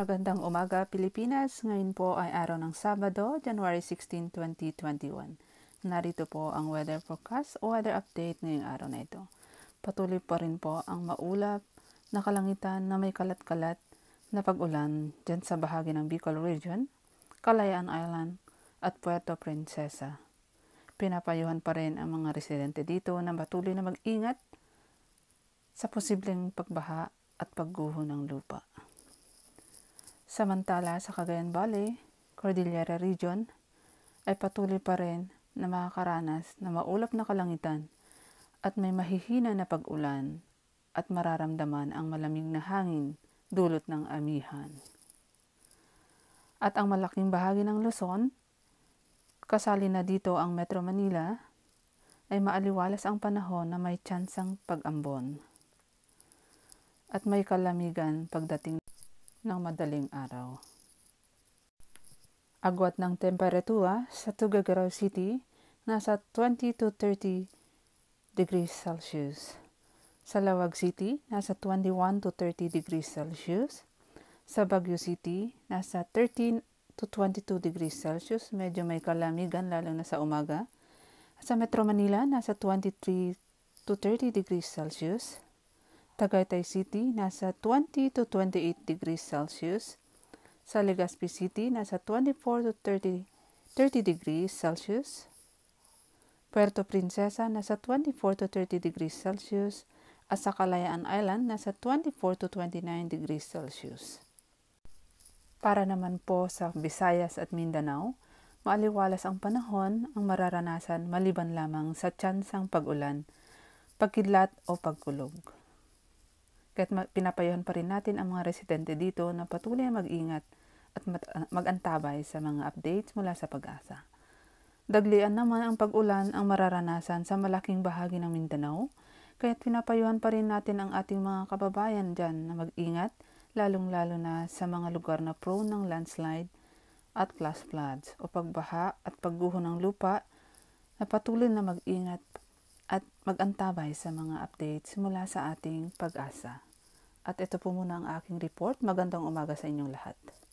Magandang umaga Pilipinas. Ngayon po ay araw ng Sabado, January 16, 2021. Narito po ang weather forecast o weather update ngayong araw na ito. Patuloy pa rin po ang maulap na kalangitan na may kalat-kalat na pag-ulan dyan sa bahagi ng Bicol Region, Kalayaan Island at Puerto Princesa. Pinapayuhan pa rin ang mga residente dito na patuloy na mag-ingat sa posibleng pagbaha at pagguho ng lupa. Samantala sa Cagayan Valley, Cordillera Region, ay patuloy pa rin na makakaranas na maulap na kalangitan at may mahihina na pag-ulan at mararamdaman ang malamig na hangin dulot ng amihan. At ang malaking bahagi ng Luzon, kasali na dito ang Metro Manila, ay maaliwalas ang panahon na may tsansang pag-ambon at may kalamigan pagdating ng madaling araw. Agwat ng temperatura sa Tuguegarao City nasa 20 to 30 degrees Celsius. Sa Lawag City, nasa 21 to 30 degrees Celsius. Sa Baguio City, nasa 13 to 22 degrees Celsius. Medyo may kalamigan lalo na sa umaga. Sa Metro Manila, nasa 23 to 30 degrees Celsius. Tagaytay City, nasa 20 to 28 degrees Celsius. Sa Legazpi City, nasa 24 to 30, 30 degrees Celsius. Puerto Princesa, nasa 24 to 30 degrees Celsius. At sa Kalayaan Island, nasa 24 to 29 degrees Celsius. Para naman po sa Visayas at Mindanao, maaliwalas ang panahon ang mararanasan maliban lamang sa tsansang pag-ulan, pagkidlat o pagkulog. Kahit pinapayuhan pa rin natin ang mga residente dito na patuloy mag-ingat at ah, mag-antabay sa mga updates mula sa pag-asa. Daglian naman ang pag-ulan ang mararanasan sa malaking bahagi ng Mindanao, kaya't pinapayuhan pa rin natin ang ating mga kababayan dyan na mag-ingat, lalong-lalo na sa mga lugar na prone ng landslide at flash floods o pagbaha at pagguho ng lupa na patuloy na mag-ingat at magantabay sa mga updates mula sa ating pag-asa. At ito po muna ang aking report. Magandang umaga sa inyong lahat.